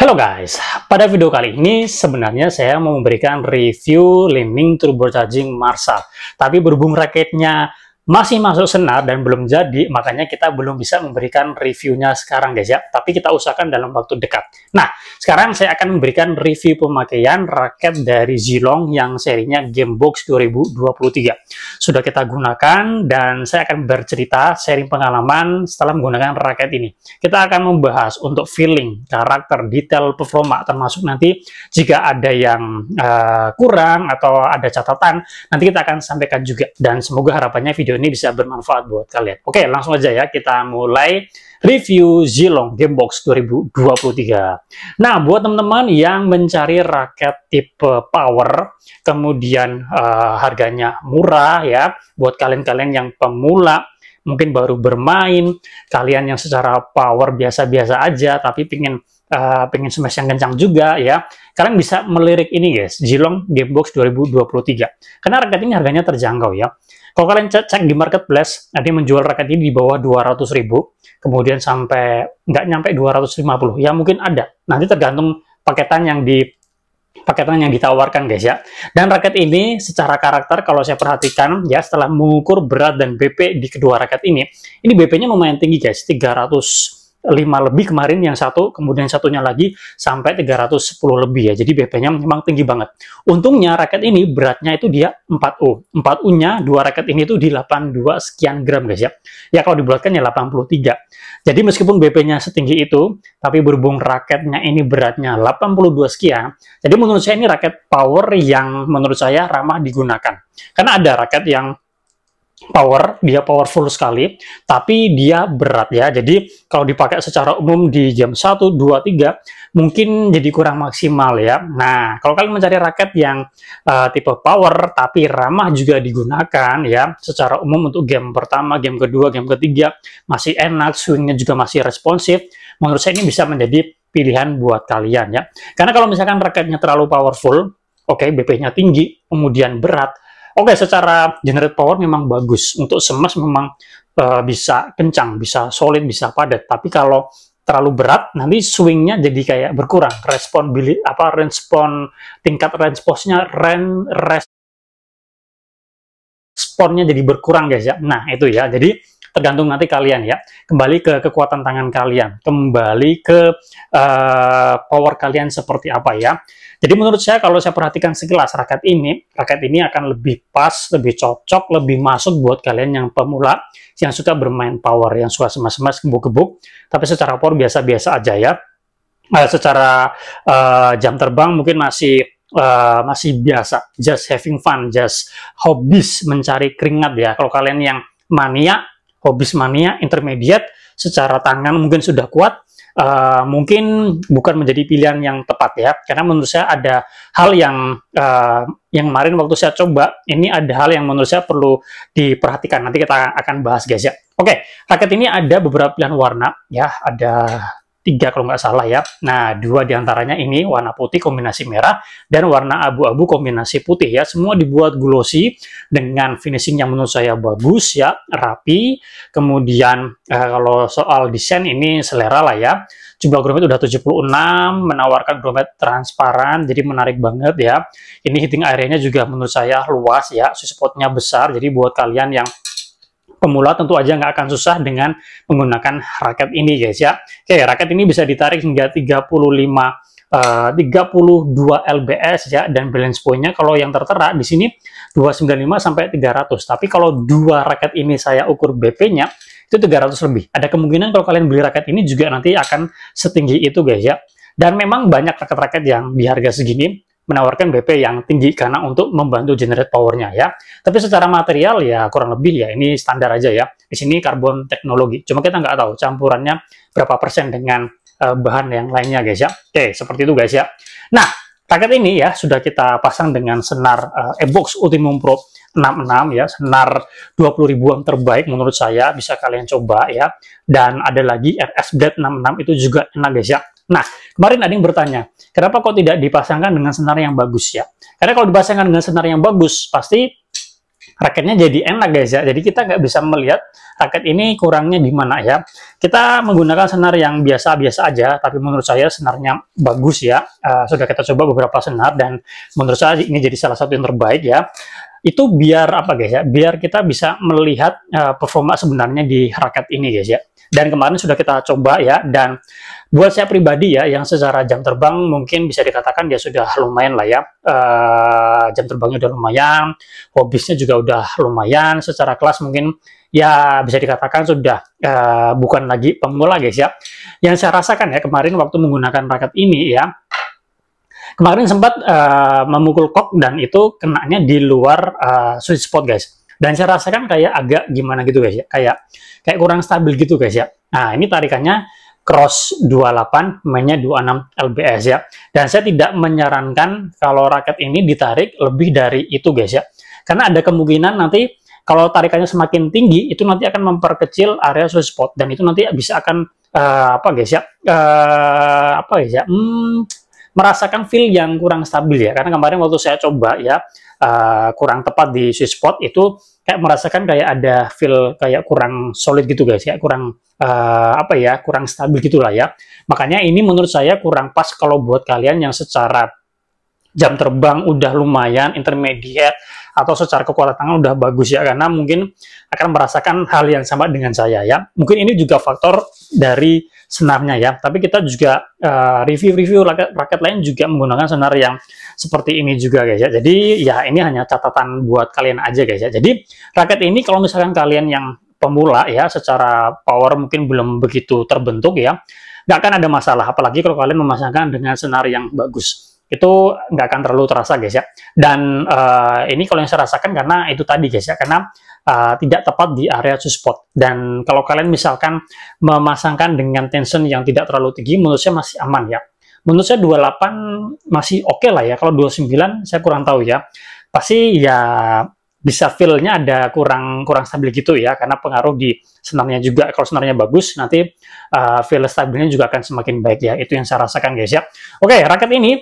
Hello guys, pada video kali ini sebenarnya saya mau memberikan review Lightning Charging Marshall. Tapi berhubung raketnya masih masuk senar dan belum jadi, makanya kita belum bisa memberikan reviewnya sekarang guys ya. Tapi kita usahakan dalam waktu dekat. Nah, sekarang saya akan memberikan review pemakaian raket dari Zilong yang serinya Gamebox 2023. Sudah kita gunakan dan saya akan bercerita sharing pengalaman setelah menggunakan raket ini. Kita akan membahas untuk feeling, karakter, detail performa, termasuk nanti jika ada yang uh, kurang atau ada catatan, nanti kita akan sampaikan juga. Dan semoga harapannya video ini bisa bermanfaat buat kalian. Oke, langsung aja ya kita mulai review Zilong Gamebox 2023. Nah, buat teman-teman yang mencari raket tipe power, kemudian uh, harganya murah ya, buat kalian-kalian yang pemula, mungkin baru bermain, kalian yang secara power biasa-biasa aja, tapi pingin uh, eh, pengen smash yang kencang juga ya, kalian bisa melirik ini guys, Zilong Gamebox 2023. Karena raket ini harganya terjangkau ya. Kalau kalian cek, cek di marketplace, ada menjual raket ini di bawah 200 ribu, kemudian sampai nggak nyampe 250, ya mungkin ada. Nanti tergantung paketan yang di paketan yang ditawarkan guys ya. Dan raket ini secara karakter kalau saya perhatikan ya setelah mengukur berat dan BP di kedua raket ini, ini BP-nya lumayan tinggi guys, 300 lima lebih kemarin yang satu kemudian satunya lagi sampai 310 lebih ya jadi BP-nya memang tinggi banget untungnya raket ini beratnya itu dia 4U 4U nya dua raket ini itu di 82 sekian gram guys ya ya kalau dibulatkan ya 83 jadi meskipun BP-nya setinggi itu tapi berhubung raketnya ini beratnya 82 sekian jadi menurut saya ini raket power yang menurut saya ramah digunakan karena ada raket yang power, dia powerful sekali, tapi dia berat ya. Jadi kalau dipakai secara umum di jam 1, 2, 3, mungkin jadi kurang maksimal ya. Nah, kalau kalian mencari raket yang uh, tipe power tapi ramah juga digunakan ya, secara umum untuk game pertama, game kedua, game ketiga, masih enak, swingnya juga masih responsif, menurut saya ini bisa menjadi pilihan buat kalian ya. Karena kalau misalkan raketnya terlalu powerful, oke okay, BP-nya tinggi, kemudian berat, Oke, okay, secara generate power memang bagus. Untuk semes memang uh, bisa kencang, bisa solid, bisa padat. Tapi kalau terlalu berat, nanti swingnya jadi kayak berkurang. Respon bili, apa respon tingkat responsnya, ren responnya jadi berkurang guys ya. Nah itu ya. Jadi tergantung nanti kalian ya kembali ke kekuatan tangan kalian kembali ke uh, power kalian seperti apa ya jadi menurut saya kalau saya perhatikan sekilas raket ini raket ini akan lebih pas lebih cocok lebih masuk buat kalian yang pemula yang suka bermain power yang suka semas-semas gebuk-gebuk tapi secara power biasa-biasa aja ya uh, secara uh, jam terbang mungkin masih uh, masih biasa, just having fun, just hobbies mencari keringat ya. Kalau kalian yang mania Hobis mania intermediate secara tangan mungkin sudah kuat uh, mungkin bukan menjadi pilihan yang tepat ya karena menurut saya ada hal yang uh, yang kemarin waktu saya coba ini ada hal yang menurut saya perlu diperhatikan nanti kita akan bahas guys ya oke raket ini ada beberapa pilihan warna ya ada tiga kalau nggak salah ya. Nah, dua diantaranya ini warna putih kombinasi merah dan warna abu-abu kombinasi putih ya. Semua dibuat glossy dengan finishing yang menurut saya bagus ya, rapi. Kemudian eh, kalau soal desain ini selera lah ya. Jumlah grommet udah 76, menawarkan grommet transparan, jadi menarik banget ya. Ini heating areanya juga menurut saya luas ya, spotnya besar, jadi buat kalian yang pemula tentu aja nggak akan susah dengan menggunakan raket ini guys ya. Oke, raket ini bisa ditarik hingga 35 Uh, 32 lbs ya dan balance pointnya kalau yang tertera di sini 295 sampai 300 tapi kalau dua raket ini saya ukur BP-nya itu 300 lebih ada kemungkinan kalau kalian beli raket ini juga nanti akan setinggi itu guys ya dan memang banyak raket-raket yang di harga segini menawarkan BP yang tinggi karena untuk membantu generate powernya ya. Tapi secara material ya kurang lebih ya ini standar aja ya. Di sini karbon teknologi. Cuma kita nggak tahu campurannya berapa persen dengan uh, bahan yang lainnya guys ya. Oke, seperti itu guys ya. Nah, target ini ya sudah kita pasang dengan senar uh, e Ultimum Pro 66 ya, senar 20 ribuan terbaik menurut saya bisa kalian coba ya. Dan ada lagi RS Blade 66 itu juga enak guys ya. Nah, Kemarin ada yang bertanya, kenapa kok tidak dipasangkan dengan senar yang bagus ya? Karena kalau dipasangkan dengan senar yang bagus, pasti raketnya jadi enak guys ya. Jadi kita nggak bisa melihat raket ini kurangnya di mana ya. Kita menggunakan senar yang biasa-biasa aja, tapi menurut saya senarnya bagus ya. Uh, sudah kita coba beberapa senar dan menurut saya ini jadi salah satu yang terbaik ya itu biar apa guys ya biar kita bisa melihat uh, performa sebenarnya di raket ini guys ya dan kemarin sudah kita coba ya dan buat saya pribadi ya yang secara jam terbang mungkin bisa dikatakan dia sudah lumayan lah ya uh, jam terbangnya udah lumayan hobisnya juga udah lumayan secara kelas mungkin ya bisa dikatakan sudah uh, bukan lagi pemula guys ya yang saya rasakan ya kemarin waktu menggunakan raket ini ya Kemarin sempat uh, memukul kok dan itu kenanya di luar uh, sweet spot guys. Dan saya rasakan kayak agak gimana gitu guys ya, kayak kayak kurang stabil gitu guys ya. Nah ini tarikannya cross 28 mainnya 26 lbs ya dan saya tidak menyarankan kalau raket ini ditarik lebih dari itu guys ya karena ada kemungkinan nanti kalau tarikannya semakin tinggi itu nanti akan memperkecil area sweet spot dan itu nanti bisa akan uh, apa guys ya uh, apa guys ya hmm, merasakan feel yang kurang stabil ya karena kemarin waktu saya coba ya uh, kurang tepat di sweet spot itu kayak merasakan kayak ada feel kayak kurang solid gitu guys ya kurang uh, apa ya kurang stabil gitulah ya makanya ini menurut saya kurang pas kalau buat kalian yang secara jam terbang udah lumayan intermediate atau secara kekuatan tangan udah bagus ya karena mungkin akan merasakan hal yang sama dengan saya ya. Mungkin ini juga faktor dari senarnya ya. Tapi kita juga eh, review-review uh, raket, raket lain juga menggunakan senar yang seperti ini juga guys ya. Jadi ya ini hanya catatan buat kalian aja guys ya. Jadi raket ini kalau misalkan kalian yang pemula ya secara power mungkin belum begitu terbentuk ya nggak akan ada masalah apalagi kalau kalian memasangkan dengan senar yang bagus itu nggak akan terlalu terasa guys ya dan uh, ini kalau yang saya rasakan karena itu tadi guys ya karena uh, tidak tepat di area spot dan kalau kalian misalkan memasangkan dengan tension yang tidak terlalu tinggi menurut saya masih aman ya menurut saya 28 masih oke okay lah ya kalau 29 saya kurang tahu ya pasti ya bisa feel-nya ada kurang kurang stabil gitu ya karena pengaruh di senarnya juga kalau senarnya bagus nanti uh, feel stabilnya juga akan semakin baik ya itu yang saya rasakan guys ya oke okay, raket ini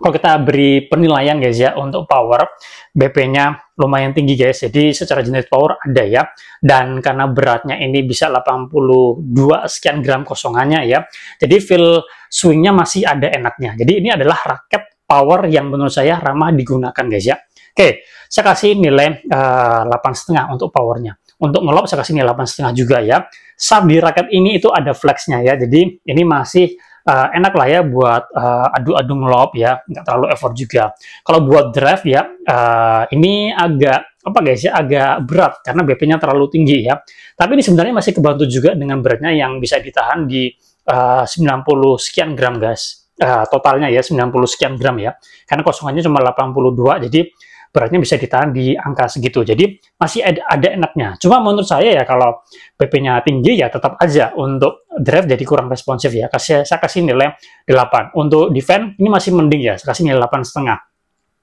kalau kita beri penilaian guys ya untuk power BP-nya lumayan tinggi guys jadi secara jenis power ada ya dan karena beratnya ini bisa 82 sekian gram kosongannya ya jadi feel swingnya masih ada enaknya jadi ini adalah raket power yang menurut saya ramah digunakan guys ya Oke, saya kasih nilai uh, setengah untuk powernya. Untuk ngelop saya kasih nilai 8,5 juga ya. Sub di raket ini itu ada flexnya ya, jadi ini masih uh, enak lah ya buat uh, eh, adu-adu ngelop ya, nggak terlalu effort juga. Kalau buat drive ya, uh, ini agak apa guys ya, agak berat karena BP-nya terlalu tinggi ya. Tapi ini sebenarnya masih kebantu juga dengan beratnya yang bisa ditahan di uh, 90 sekian gram guys. Uh, totalnya ya 90 sekian gram ya. Karena kosongannya cuma 82 jadi beratnya bisa ditahan di angka segitu. Jadi masih ada, ada enaknya. Cuma menurut saya ya kalau pp nya tinggi ya tetap aja untuk drive jadi kurang responsif ya. Kasih, saya kasih nilai 8. Untuk defense ini masih mending ya, saya kasih nilai 8,5.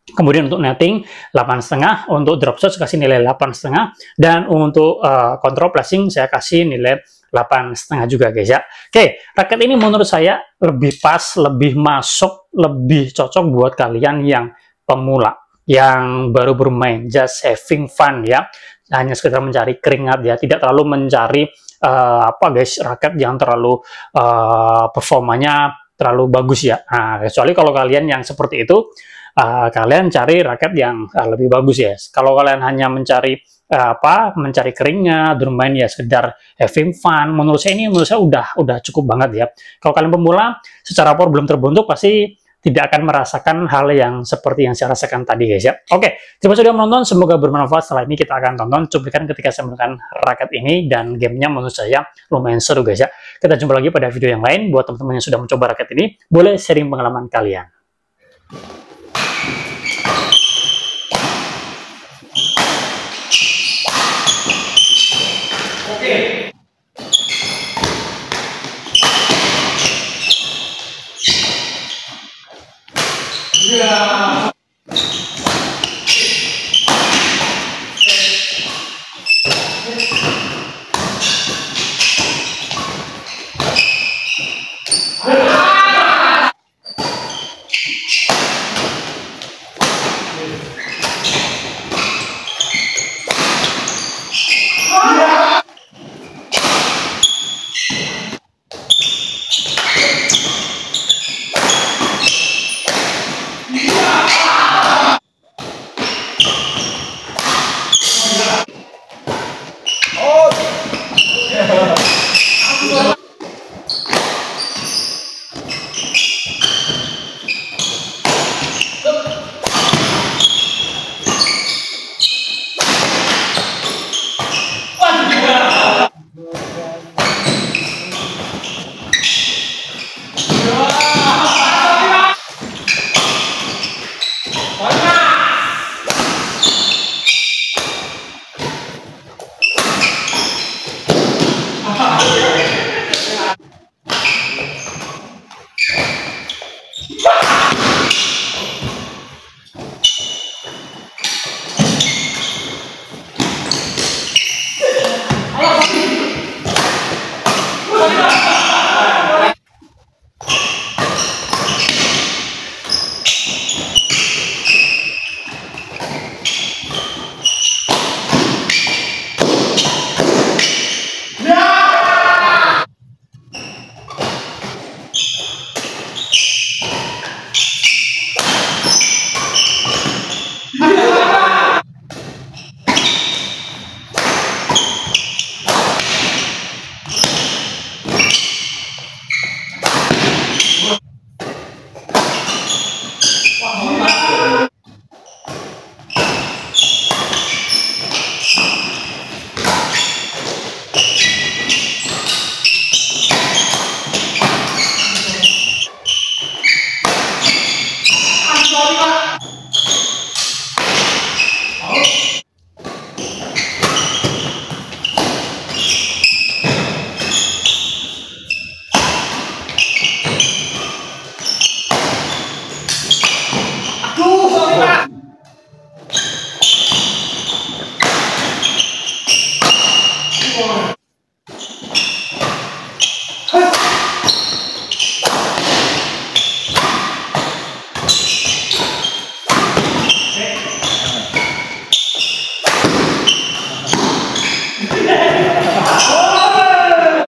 Kemudian untuk netting 8,5, untuk drop shot saya kasih nilai 8,5 dan untuk uh, control pressing saya kasih nilai 8,5 juga guys ya. Oke, raket ini menurut saya lebih pas, lebih masuk, lebih cocok buat kalian yang pemula yang baru bermain, just having fun ya, hanya sekedar mencari keringat ya, tidak terlalu mencari uh, apa guys raket yang terlalu uh, performanya terlalu bagus ya. Nah, kecuali kalau kalian yang seperti itu, uh, kalian cari raket yang uh, lebih bagus ya. Kalau kalian hanya mencari apa, mencari keringat, bermain ya sekedar having fun, menurut saya ini menurut saya udah udah cukup banget ya. Kalau kalian pemula, secara power belum terbentuk pasti tidak akan merasakan hal yang seperti yang saya rasakan tadi guys ya. Oke, terima kasih sudah menonton, semoga bermanfaat. Setelah ini kita akan tonton cuplikan ketika saya menggunakan raket ini dan gamenya menurut saya lumayan seru guys ya. Kita jumpa lagi pada video yang lain. Buat teman-teman yang sudah mencoba raket ini, boleh sharing pengalaman kalian.